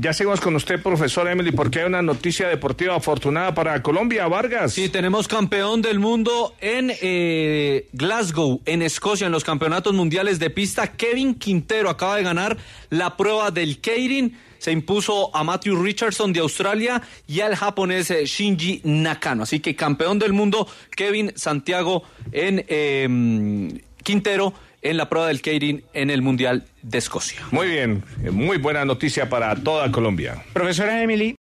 Ya seguimos con usted, profesor Emily, porque hay una noticia deportiva afortunada para Colombia, Vargas. Sí, tenemos campeón del mundo en eh, Glasgow, en Escocia, en los campeonatos mundiales de pista. Kevin Quintero acaba de ganar la prueba del Keirin. Se impuso a Matthew Richardson de Australia y al japonés eh, Shinji Nakano. Así que campeón del mundo, Kevin Santiago en em, Quintero en la prueba del Keirin en el Mundial de Escocia. Muy bien, eh, muy buena noticia para toda Colombia. Profesora Emily,